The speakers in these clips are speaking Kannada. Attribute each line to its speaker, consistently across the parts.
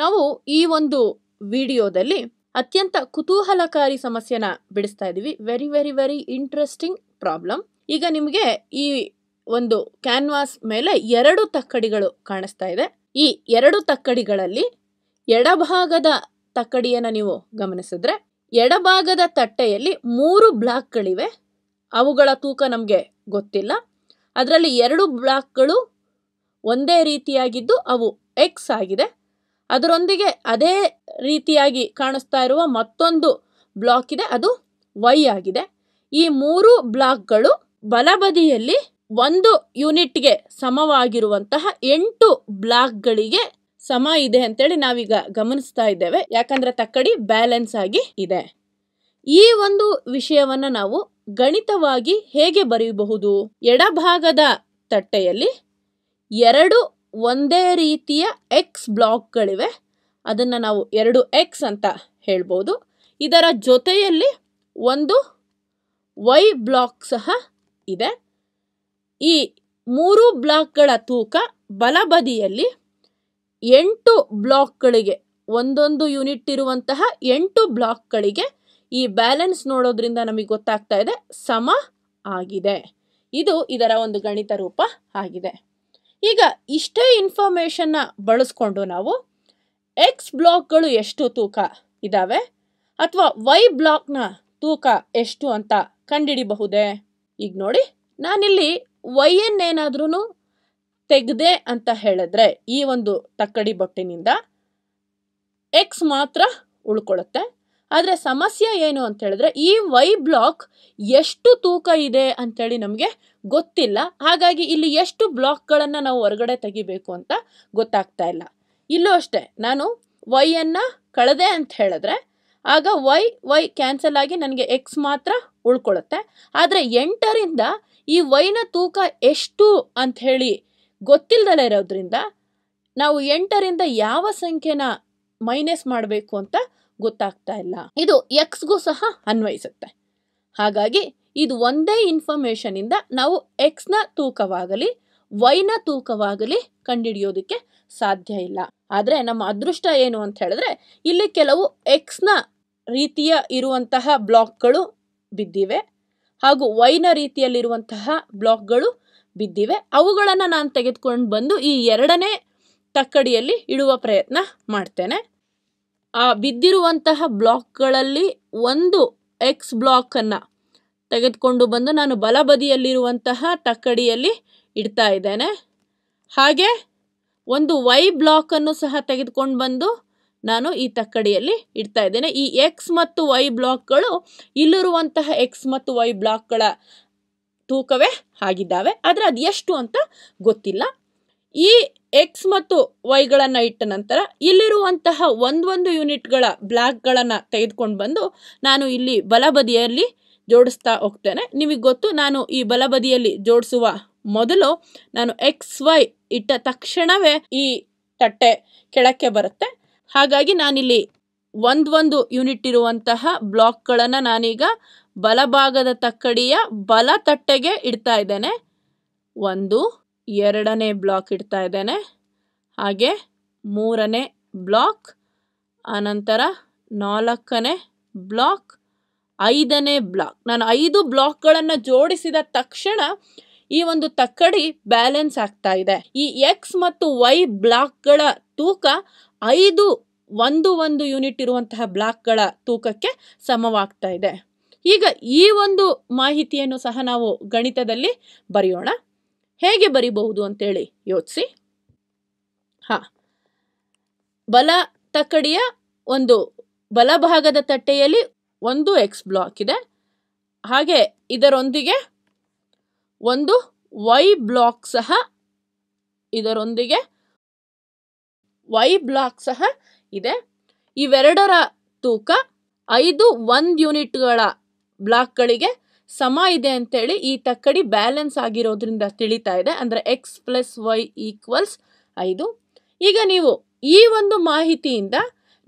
Speaker 1: ನಾವು ಈ ಒಂದು ವಿಡಿಯೋದಲ್ಲಿ ಅತ್ಯಂತ ಕುತೂಹಲಕಾರಿ ಸಮಸ್ಯೆನ ಬಿಡಿಸ್ತಾ ಇದ್ದೀವಿ very very very interesting problem ಈಗ ನಿಮಗೆ ಈ ಒಂದು ಕ್ಯಾನ್ವಾಸ್ ಮೇಲೆ ಎರಡು ತಕ್ಕಡಿಗಳು ಕಾಣಿಸ್ತಾ ಇದೆ ಈ ಎರಡು ತಕ್ಕಡಿಗಳಲ್ಲಿ ಎಡಭಾಗದ ತಕ್ಕಡಿಯನ್ನು ನೀವು ಗಮನಿಸಿದ್ರೆ ಎಡಭಾಗದ ತಟ್ಟೆಯಲ್ಲಿ ಮೂರು ಬ್ಲಾಕ್ಗಳಿವೆ ಅವುಗಳ ತೂಕ ನಮಗೆ ಗೊತ್ತಿಲ್ಲ ಅದರಲ್ಲಿ ಎರಡು ಬ್ಲಾಕ್ಗಳು ಒಂದೇ ರೀತಿಯಾಗಿದ್ದು ಅವು ಎಕ್ಸ್ ಆಗಿದೆ ಅದರೊಂದಿಗೆ ಅದೇ ರೀತಿಯಾಗಿ ಕಾಣಿಸ್ತಾ ಇರುವ ಮತ್ತೊಂದು ಬ್ಲಾಕ್ ಇದೆ ಅದು ವೈ ಆಗಿದೆ ಈ ಮೂರು ಬ್ಲಾಕ್ಗಳು ಬಲಬದಿಯಲ್ಲಿ ಒಂದು ಯೂನಿಟ್ಗೆ ಸಮವಾಗಿರುವಂತಹ ಎಂಟು ಬ್ಲಾಕ್ಗಳಿಗೆ ಸಮ ಇದೆ ಅಂತೇಳಿ ನಾವೀಗ ಗಮನಿಸ್ತಾ ಇದ್ದೇವೆ ಯಾಕಂದ್ರೆ ತಕ್ಕಡಿ ಬ್ಯಾಲೆನ್ಸ್ ಆಗಿ ಇದೆ ಈ ಒಂದು ವಿಷಯವನ್ನು ನಾವು ಗಣಿತವಾಗಿ ಹೇಗೆ ಬರೆಯಬಹುದು ಎಡಭಾಗದ ತಟ್ಟೆಯಲ್ಲಿ ಎರಡು ಒಂದೇ ರೀತಿಯ ಎಕ್ಸ್ ಬ್ಲಾಕ್ಗಳಿವೆ ಅದನ್ನು ನಾವು ಎರಡು ಎಕ್ಸ್ ಅಂತ ಹೇಳ್ಬೋದು ಇದರ ಜೊತೆಯಲ್ಲಿ ಒಂದು ವೈ ಬ್ಲಾಕ್ ಸಹ ಇದೆ ಈ ಮೂರು ಬ್ಲಾಕ್ಗಳ ತೂಕ ಬಲಬದಿಯಲ್ಲಿ ಎಂಟು ಬ್ಲಾಕ್ಗಳಿಗೆ ಒಂದೊಂದು ಯೂನಿಟ್ ಇರುವಂತಹ ಎಂಟು ಬ್ಲಾಕ್ಗಳಿಗೆ ಈ ಬ್ಯಾಲೆನ್ಸ್ ನೋಡೋದ್ರಿಂದ ನಮಗೆ ಗೊತ್ತಾಗ್ತಾ ಇದೆ ಸಮ ಆಗಿದೆ ಇದು ಇದರ ಒಂದು ಗಣಿತ ರೂಪ ಆಗಿದೆ ಈಗ ಇಷ್ಟೇ ಇನ್ಫಾರ್ಮೇಷನ್ನ ಬಳಸ್ಕೊಂಡು ನಾವು ಎಕ್ಸ್ ಬ್ಲಾಕ್ಗಳು ಎಷ್ಟು ತೂಕ ಇದ್ದಾವೆ ಅಥವಾ ವೈ ಬ್ಲಾಕ್ನ ತೂಕ ಎಷ್ಟು ಅಂತ ಕಂಡಿಡಿಬಹುದೇ ಈಗ ನೋಡಿ ನಾನಿಲ್ಲಿ ಏನಾದ್ರೂ ತೆಗೆದೆ ಅಂತ ಹೇಳಿದ್ರೆ ಈ ಒಂದು ತಕ್ಕಡಿ ಬೊಟ್ಟಿನಿಂದ ಎಕ್ಸ್ ಮಾತ್ರ ಉಳ್ಕೊಳ್ಳುತ್ತೆ ಆದರೆ ಸಮಸ್ಯೆ ಏನು ಅಂತೇಳಿದ್ರೆ ಈ ವೈ ಬ್ಲಾಕ್ ಎಷ್ಟು ತೂಕ ಇದೆ ಅಂತೇಳಿ ನಮಗೆ ಗೊತ್ತಿಲ್ಲ ಹಾಗಾಗಿ ಇಲ್ಲಿ ಎಷ್ಟು ಬ್ಲಾಕ್ಗಳನ್ನು ನಾವು ಹೊರಗಡೆ ತೆಗಿಬೇಕು ಅಂತ ಗೊತ್ತಾಗ್ತಾ ಇಲ್ಲ ಇಲ್ಲೂ ಅಷ್ಟೇ ನಾನು ವೈಯನ್ನು ಕಳೆದೆ ಅಂತ ಹೇಳಿದ್ರೆ ಆಗ ವೈ ವೈ ಕ್ಯಾನ್ಸಲ್ ಆಗಿ ನನಗೆ ಎಕ್ಸ್ ಮಾತ್ರ ಉಳ್ಕೊಳ್ಳುತ್ತೆ ಆದರೆ ಎಂಟರಿಂದ ಈ ವೈನ ತೂಕ ಎಷ್ಟು ಅಂತ ಹೇಳಿ ಗೊತ್ತಿಲ್ಲದಲೆ ಇರೋದ್ರಿಂದ ನಾವು ಎಂಟರಿಂದ ಯಾವ ಸಂಖ್ಯೆನ ಮೈನಸ್ ಮಾಡಬೇಕು ಅಂತ ಗೊತ್ತಾಗ್ತಾ ಇಲ್ಲ ಇದು ಎಕ್ಸ್ಗೂ ಸಹ ಅನ್ವಯಿಸುತ್ತೆ ಹಾಗಾಗಿ ಇದು ಒಂದೇ ಇನ್ಫಾರ್ಮೇಶನ್ ಇಂದ ನಾವು ಎಕ್ಸ್ನ ತೂಕವಾಗಲಿ ವೈನ ತೂಕವಾಗಲಿ ಕಂಡುಹಿಡಿಯೋದಕ್ಕೆ ಸಾಧ್ಯ ಇಲ್ಲ ಆದರೆ ನಮ್ಮ ಅದೃಷ್ಟ ಏನು ಅಂತ ಹೇಳಿದ್ರೆ ಇಲ್ಲಿ ಕೆಲವು ಎಕ್ಸ್ನ ರೀತಿಯ ಇರುವಂತಹ ಬ್ಲಾಕ್ಗಳು ಬಿದ್ದಿವೆ ಹಾಗೂ ವೈನ ರೀತಿಯಲ್ಲಿರುವಂತಹ ಬ್ಲಾಕ್ಗಳು ಬಿದ್ದಿವೆ ಅವುಗಳನ್ನು ನಾನು ತೆಗೆದುಕೊಂಡು ಬಂದು ಈ ಎರಡನೇ ತಕ್ಕಡಿಯಲ್ಲಿ ಇಡುವ ಪ್ರಯತ್ನ ಮಾಡ್ತೇನೆ ಆ ಬಿದ್ದಿರುವಂತಹ ಬ್ಲಾಕ್ಗಳಲ್ಲಿ ಒಂದು ಎಕ್ಸ್ ಬ್ಲಾಕನ್ನು ತೆಗೆದುಕೊಂಡು ಬಂದು ನಾನು ಬಲಬದಿಯಲ್ಲಿರುವಂತಹ ತಕ್ಕಡಿಯಲ್ಲಿ ಇಡ್ತಾ ಇದ್ದೇನೆ ಹಾಗೆ ಒಂದು ವೈ ಬ್ಲಾಕನ್ನು ಸಹ ತೆಗೆದುಕೊಂಡು ಬಂದು ನಾನು ಈ ತಕ್ಕಡಿಯಲ್ಲಿ ಇಡ್ತಾ ಇದ್ದೇನೆ ಈ ಎಕ್ಸ್ ಮತ್ತು ವೈ ಬ್ಲಾಕ್ಗಳು ಇಲ್ಲಿರುವಂತಹ ಎಕ್ಸ್ ಮತ್ತು ವೈ ಬ್ಲಾಕ್ಗಳ ತೂಕವೇ ಆಗಿದ್ದಾವೆ ಆದರೆ ಅದು ಎಷ್ಟು ಅಂತ ಗೊತ್ತಿಲ್ಲ ಈ ಎಕ್ಸ್ ಮತ್ತು ವೈಗಳನ್ನು ಇಟ್ಟ ನಂತರ ಇಲ್ಲಿರುವಂತಹ ಒಂದೊಂದು ಯೂನಿಟ್ಗಳ ಬ್ಲ್ಯಾಕ್ಗಳನ್ನು ತೆಗೆದುಕೊಂಡು ಬಂದು ನಾನು ಇಲ್ಲಿ ಬಲಬದಿಯಲ್ಲಿ ಜೋಡಿಸ್ತಾ ಹೋಗ್ತೇನೆ ನಿಮಗೆ ಗೊತ್ತು ನಾನು ಈ ಬಲಬದಿಯಲ್ಲಿ ಜೋಡಿಸುವ ಮೊದಲು ನಾನು ಎಕ್ಸ್ ವೈ ಇಟ್ಟ ತಕ್ಷಣವೇ ಈ ತಟ್ಟೆ ಕೆಳಕ್ಕೆ ಬರುತ್ತೆ ಹಾಗಾಗಿ ನಾನಿಲ್ಲಿ ಒಂದೊಂದು ಯೂನಿಟ್ ಇರುವಂತಹ ಬ್ಲಾಕ್ಗಳನ್ನು ನಾನೀಗ ಬಲಭಾಗದ ತಕ್ಕಡಿಯ ಬಲ ತಟ್ಟೆಗೆ ಇಡ್ತಾ ಇದ್ದೇನೆ ಒಂದು ಎರಡನೇ ಬ್ಲಾಕ್ ಇಡ್ತಾ ಇದ್ದೇನೆ ಹಾಗೆ ಮೂರನೇ ಬ್ಲಾಕ್ ಆನಂತರ ನಾಲ್ಕನೇ ಬ್ಲಾಕ್ ಐದನೇ ಬ್ಲಾಕ್ ನಾನು ಐದು ಬ್ಲಾಕ್ಗಳನ್ನು ಜೋಡಿಸಿದ ತಕ್ಷಣ ಈ ಒಂದು ತಕ್ಕಡಿ ಬ್ಯಾಲೆನ್ಸ್ ಆಗ್ತಾ ಇದೆ ಈ ಎಕ್ಸ್ ಮತ್ತು ವೈ ಬ್ಲಾಕ್ಗಳ ತೂಕ ಐದು ಒಂದು ಒಂದು ಯೂನಿಟ್ ಇರುವಂತಹ ಬ್ಲಾಕ್ಗಳ ತೂಕಕ್ಕೆ ಸಮವಾಗ್ತಾ ಇದೆ ಈಗ ಈ ಒಂದು ಮಾಹಿತಿಯನ್ನು ಸಹ ನಾವು ಗಣಿತದಲ್ಲಿ ಬರೆಯೋಣ ಹೇಗೆ ಬರಿಬಹುದು ಅಂತೇಳಿ ಯೋಚಿಸಿ ಹ ಬಲ ತಕ್ಕಡಿಯ ಒಂದು ಬಲಭಾಗದ ತಟ್ಟೆಯಲ್ಲಿ ಒಂದು ಎಕ್ಸ್ ಬ್ಲಾಕ್ ಇದೆ ಹಾಗೆ ಇದರೊಂದಿಗೆ ಒಂದು ವೈ ಬ್ಲಾಕ್ ಸಹ ಇದರೊಂದಿಗೆ ವೈ ಬ್ಲಾಕ್ ಸಹ ಇದೆ ಇವೆರಡರ ತೂಕ ಐದು ಒಂದು ಯೂನಿಟ್ಗಳ ಬ್ಲಾಕ್ಗಳಿಗೆ ಸಮ ಇದೆ ಅಂತೇಳಿ ಈ ತಕ್ಕಡಿ ಬ್ಯಾಲೆನ್ಸ್ ಆಗಿರೋದ್ರಿಂದ ತಿಳಿತಾ ಇದೆ ಅಂದರೆ ಎಕ್ಸ್ ಪ್ಲಸ್ ವೈ ಈಕ್ವಲ್ಸ್ ಐದು ಈಗ ನೀವು ಈ ಒಂದು ಮಾಹಿತಿಯಿಂದ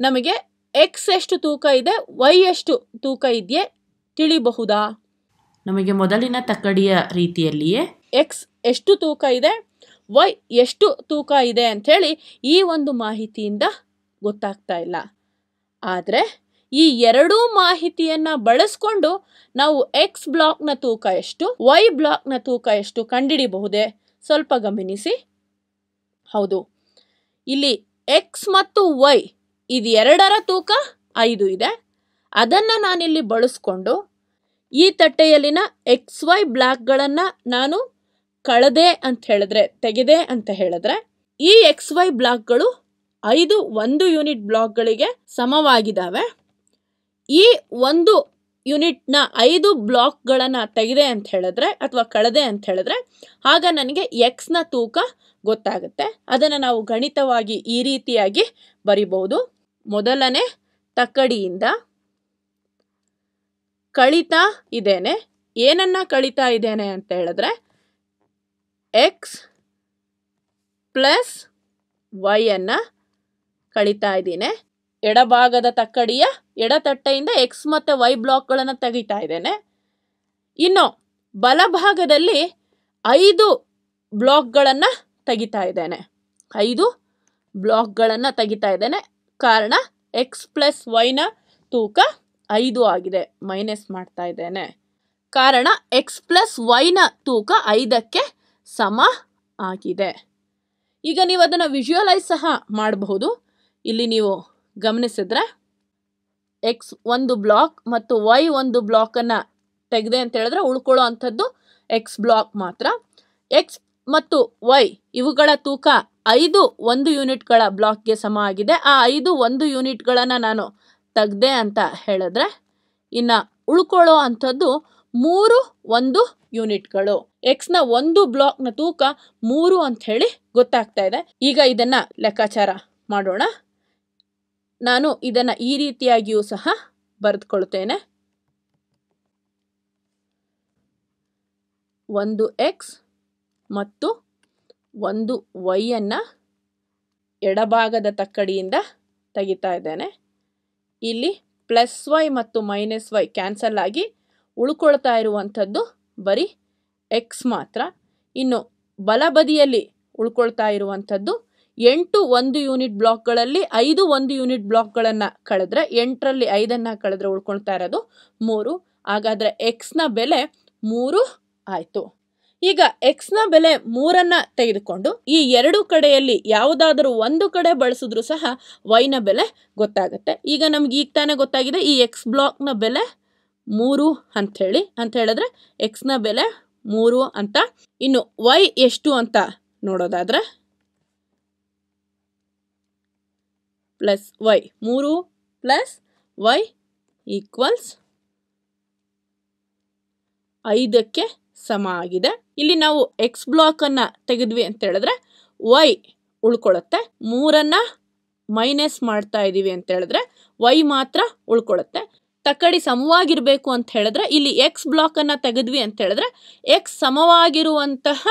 Speaker 1: ನಮಗೆ ಎಕ್ಸ್ ಎಷ್ಟು ತೂಕ ಇದೆ ವೈ ಎಷ್ಟು ತೂಕ ಇದೆಯೇ ತಿಳಿಬಹುದಾ ನಮಗೆ ಮೊದಲಿನ ತಕ್ಕಡಿಯ ರೀತಿಯಲ್ಲಿಯೇ ಎಕ್ಸ್ ಎಷ್ಟು ತೂಕ ಇದೆ ವೈ ಎಷ್ಟು ತೂಕ ಇದೆ ಅಂಥೇಳಿ ಈ ಒಂದು ಮಾಹಿತಿಯಿಂದ ಗೊತ್ತಾಗ್ತಾ ಇಲ್ಲ ಆದರೆ ಈ ಎರಡೂ ಮಾಹಿತಿಯನ್ನು ಬಳಸ್ಕೊಂಡು ನಾವು ಎಕ್ಸ್ ಬ್ಲಾಕ್ನ ತೂಕ ಎಷ್ಟು ವೈ ಬ್ಲಾಕ್ನ ತೂಕ ಎಷ್ಟು ಕಂಡಿಡಿಬಹುದೇ ಸ್ವಲ್ಪ ಗಮನಿಸಿ ಹೌದು ಇಲ್ಲಿ ಎಕ್ಸ್ ಮತ್ತು ವೈ ಇದು ಎರಡರ ತೂಕ ಐದು ಇದೆ ಅದನ್ನು ನಾನಿಲ್ಲಿ ಬಳಸ್ಕೊಂಡು ಈ ತಟ್ಟೆಯಲ್ಲಿನ ಎಕ್ಸ್ ವೈ ಬ್ಲಾಕ್ಗಳನ್ನು ನಾನು ಕಳೆದೆ ಅಂತ ಹೇಳಿದ್ರೆ ತೆಗೆದೆ ಅಂತ ಹೇಳಿದ್ರೆ ಈ ಎಕ್ಸ್ ವೈ ಬ್ಲಾಕ್ಗಳು ಐದು ಒಂದು ಯೂನಿಟ್ ಬ್ಲಾಕ್ಗಳಿಗೆ ಸಮವಾಗಿದ್ದಾವೆ ಈ ಒಂದು ಯೂನಿಟ್ನ ಐದು ಬ್ಲಾಕ್ಗಳನ್ನು ತೆಗೆದೆ ಅಂತ ಹೇಳಿದ್ರೆ ಅಥವಾ ಕಳೆದೆ ಅಂತ ಹೇಳಿದ್ರೆ ಆಗ ನನಗೆ ಎಕ್ಸ್ನ ತೂಕ ಗೊತ್ತಾಗುತ್ತೆ ಅದನ್ನು ನಾವು ಗಣಿತವಾಗಿ ಈ ರೀತಿಯಾಗಿ ಬರಿಬೋದು ಮೊದಲನೇ ತಕ್ಕಡಿಯಿಂದ ಕಳಿತಾ ಇದ್ದೇನೆ ಏನನ್ನ ಕಳಿತಾ ಇದ್ದೇನೆ ಅಂತ ಹೇಳಿದ್ರೆ ಎಕ್ಸ್ ಪ್ಲಸ್ ವೈಯನ್ನು ಅನ್ನು ಕಳಿತಾ ಇದ್ದೀನಿ ಎಡಭಾಗದ ತಕ್ಕಡಿಯ ಎಡತಟ್ಟೆಯಿಂದ ಎಕ್ಸ್ ಮತ್ತು ವೈ ಬ್ಲಾಕ್ಗಳನ್ನು ತೆಗಿತಾ ಇದ್ದೇನೆ ಇನ್ನು ಬಲಭಾಗದಲ್ಲಿ ಐದು ಬ್ಲಾಕ್ಗಳನ್ನು ತೆಗಿತಾ ಇದ್ದೇನೆ ಐದು ಬ್ಲಾಕ್ಗಳನ್ನು ತೆಗಿತಾ ಇದ್ದೇನೆ ಕಾರಣ ಎಕ್ಸ್ ಪ್ಲಸ್ ವೈನ ತೂಕ ಐದು ಆಗಿದೆ ಮೈನಸ್ ಮಾಡ್ತಾ ಇದ್ದೇನೆ ಕಾರಣ ಎಕ್ಸ್ ಪ್ಲಸ್ ವೈನ ತೂಕ ಐದಕ್ಕೆ ಸಮ ಆಗಿದೆ ಈಗ ನೀವು ಅದನ್ನು ವಿಜುವಲೈಸ್ ಸಹ ಮಾಡಬಹುದು ಇಲ್ಲಿ ನೀವು ಗಮನಿಸಿದ್ರೆ ಎಕ್ಸ್ ಒಂದು ಬ್ಲಾಕ್ ಮತ್ತು ವೈ ಒಂದು ಬ್ಲಾಕನ್ನು ತೆಗೆದೆ ಅಂತ ಹೇಳಿದ್ರೆ ಉಳ್ಕೊಳ್ಳೋ ಅಂಥದ್ದು ಎಕ್ಸ್ ಬ್ಲಾಕ್ ಮಾತ್ರ ಎಕ್ಸ್ ಮತ್ತು ವೈ ಇವುಗಳ ತೂಕ ಐದು ಒಂದು ಯೂನಿಟ್ಗಳ ಬ್ಲಾಕ್ಗೆ ಸಮ ಆಗಿದೆ ಆ ಐದು ಒಂದು ಯೂನಿಟ್ಗಳನ್ನು ನಾನು ತೆಗ್ದೆ ಅಂತ ಹೇಳಿದ್ರೆ ಇನ್ನು ಉಳ್ಕೊಳ್ಳೋ ಅಂಥದ್ದು ಮೂರು ಒಂದು ಯೂನಿಟ್ಗಳು ಎಕ್ಸ್ನ ಒಂದು ಬ್ಲಾಕ್ನ ತೂಕ ಮೂರು ಅಂತ ಹೇಳಿ ಗೊತ್ತಾಗ್ತಾ ಇದೆ ಈಗ ಇದನ್ನ ಲೆಕ್ಕಾಚಾರ ಮಾಡೋಣ ನಾನು ಇದನ್ನು ಈ ರೀತಿಯಾಗಿಯೂ ಸಹ ಬರೆದುಕೊಳ್ತೇನೆ ಒಂದು ಎಕ್ಸ್ ಮತ್ತು ಒಂದು ವೈಯನ್ನು ಎಡಭಾಗದ ತಕ್ಕಡಿಯಿಂದ ತೆಗಿತಾ ಇದ್ದೇನೆ ಇಲ್ಲಿ ಪ್ಲಸ್ ವೈ ಮತ್ತು ಮೈನಸ್ ವೈ ಕ್ಯಾನ್ಸಲ್ ಆಗಿ ಉಳ್ಕೊಳ್ತಾ ಇರುವಂಥದ್ದು ಬರೀ ಎಕ್ಸ್ ಮಾತ್ರ ಇನ್ನು ಬಲಬದಿಯಲ್ಲಿ ಉಳ್ಕೊಳ್ತಾ ಇರುವಂಥದ್ದು ಎಂಟು ಒಂದು ಯೂನಿಟ್ ಬ್ಲಾಕ್ಗಳಲ್ಲಿ ಐದು ಒಂದು ಯೂನಿಟ್ ಬ್ಲಾಕ್ಗಳನ್ನು ಕಳೆದ್ರೆ ಎಂಟರಲ್ಲಿ ಐದನ್ನು ಕಳೆದ್ರೆ ಉಳ್ಕೊಳ್ತಾ ಇರೋದು ಮೂರು ಹಾಗಾದರೆ ಎಕ್ಸ್ನ ಬೆಲೆ ಮೂರು ಆಯಿತು ಈಗ ಎಕ್ಸ್ನ ಬೆಲೆ ಮೂರನ್ನು ತೆಗೆದುಕೊಂಡು ಈ ಎರಡು ಕಡೆಯಲ್ಲಿ ಯಾವುದಾದರೂ ಒಂದು ಕಡೆ ಬಳಸಿದ್ರೂ ಸಹ ವೈನ ಬೆಲೆ ಗೊತ್ತಾಗುತ್ತೆ ಈಗ ನಮ್ಗೆ ಈಗ ತಾನೇ ಗೊತ್ತಾಗಿದೆ ಈ ಎಕ್ಸ್ ಬ್ಲಾಕ್ನ ಬೆಲೆ ಮೂರು ಅಂಥೇಳಿ ಅಂತ ಹೇಳಿದ್ರೆ ಎಕ್ಸ್ನ ಬೆಲೆ ಮೂರು ಅಂತ ಇನ್ನು ವೈ ಎಷ್ಟು ಅಂತ ನೋಡೋದಾದರೆ ಪ್ಲಸ್ ವೈ ಮೂರು ಪ್ಲಸ್ ವೈ ಈಕ್ವಲ್ಸ್ ಐದಕ್ಕೆ ಸಮ ಆಗಿದೆ ಇಲ್ಲಿ ನಾವು ಎಕ್ಸ್ ಬ್ಲಾಕನ್ನು ತೆಗೆದ್ವಿ ಅಂತ ಹೇಳಿದ್ರೆ ವೈ ಉಳ್ಕೊಳ್ಳುತ್ತೆ ಮೂರನ್ನು ಮೈನಸ್ ಮಾಡ್ತಾ ಇದ್ದೀವಿ ಅಂತ ಹೇಳಿದ್ರೆ ವೈ ಮಾತ್ರ ಉಳ್ಕೊಳ್ಳುತ್ತೆ ತಕ್ಕಡಿ ಸಮವಾಗಿರಬೇಕು ಅಂತ ಹೇಳಿದ್ರೆ ಇಲ್ಲಿ ಎಕ್ಸ್ ಬ್ಲಾಕನ್ನು ತೆಗೆದ್ವಿ ಅಂತ ಹೇಳಿದ್ರೆ ಎಕ್ಸ್ ಸಮವಾಗಿರುವಂತಹ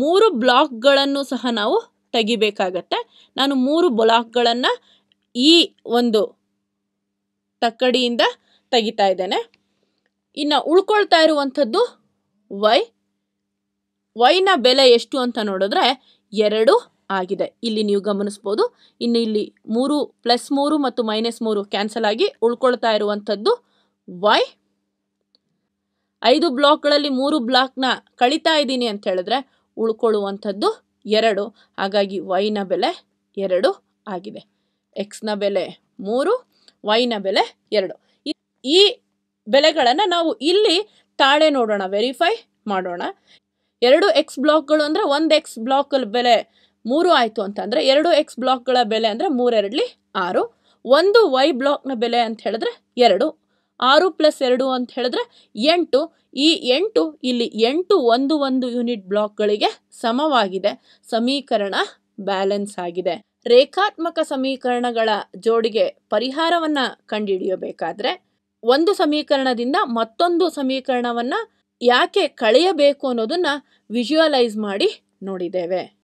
Speaker 1: ಮೂರು ಬ್ಲಾಕ್ಗಳನ್ನು ಸಹ ನಾವು ತೆಗಿಬೇಕಾಗತ್ತೆ ನಾನು ಮೂರು ಬ್ಲಾಕ್ಗಳನ್ನು ಈ ಒಂದು ತಕ್ಕಡಿಯಿಂದ ತೆಗಿತಾ ಇದ್ದೇನೆ ಇನ್ನು ಉಳ್ಕೊಳ್ತಾ ಇರುವಂಥದ್ದು ವೈ ವೈನ ಬೆಲೆ ಎಷ್ಟು ಅಂತ ನೋಡಿದ್ರೆ ಎರಡು ಆಗಿದೆ ಇಲ್ಲಿ ನೀವು ಗಮನಿಸ್ಬೋದು ಇನ್ನು ಇಲ್ಲಿ ಮೂರು ಪ್ಲಸ್ ಮೂರು ಮತ್ತು ಮೈನಸ್ ಮೂರು ಕ್ಯಾನ್ಸಲ್ ಆಗಿ ಉಳ್ಕೊಳ್ತಾ ಇರುವಂಥದ್ದು ವೈ ಐದು ಬ್ಲಾಕ್ಗಳಲ್ಲಿ ಮೂರು ಬ್ಲಾಕ್ನ ಕಳೀತಾ ಇದ್ದೀನಿ ಅಂತ ಹೇಳಿದ್ರೆ ಉಳ್ಕೊಳ್ಳುವಂಥದ್ದು ಎರಡು ಹಾಗಾಗಿ ವೈನ ಬೆಲೆ ಎರಡು ಆಗಿದೆ ಎಕ್ಸ್ನ ಬೆಲೆ ಮೂರು ವೈನ ಬೆಲೆ ಎರಡು ಈ ಬೆಲೆಗಳನ್ನು ನಾವು ಇಲ್ಲಿ ತಾಳೆ ನೋಡೋಣ ವೆರಿಫೈ ಮಾಡೋಣ ಎರಡು ಎಕ್ಸ್ ಬ್ಲಾಕ್ಗಳು ಅಂದರೆ ಒಂದು ಎಕ್ಸ್ ಬ್ಲಾಕಲ್ ಬೆಲೆ ಮೂರು ಆಯಿತು ಅಂತಂದರೆ ಎರಡು ಎಕ್ಸ್ ಬ್ಲಾಕ್ಗಳ ಬೆಲೆ ಅಂದರೆ ಮೂರೆರಡಲಿ ಆರು ಒಂದು ವೈ ಬ್ಲಾಕ್ನ ಬೆಲೆ ಅಂತ ಹೇಳಿದ್ರೆ ಎರಡು ಆರು ಪ್ಲಸ್ ಎರಡು ಅಂತ ಹೇಳಿದ್ರೆ ಎಂಟು ಈ ಎಂಟು ಇಲ್ಲಿ ಎಂಟು ಒಂದು ಒಂದು ಯೂನಿಟ್ ಬ್ಲಾಕ್ಗಳಿಗೆ ಸಮವಾಗಿದೆ ಸಮೀಕರಣ ಬ್ಯಾಲೆನ್ಸ್ ಆಗಿದೆ ರೇಖಾತ್ಮಕ ಸಮೀಕರಣಗಳ ಜೋಡಿಗೆ ಪರಿಹಾರವನ್ನು ಕಂಡುಹಿಡಿಯಬೇಕಾದ್ರೆ ಒಂದು ಸಮೀಕರಣದಿಂದ ಮತ್ತೊಂದು ಸಮೀಕರಣವನ್ನು ಯಾಕೆ ಕಳೆಯಬೇಕು ಅನ್ನೋದನ್ನು ವಿಜುವಲೈಸ್ ಮಾಡಿ ನೋಡಿದ್ದೇವೆ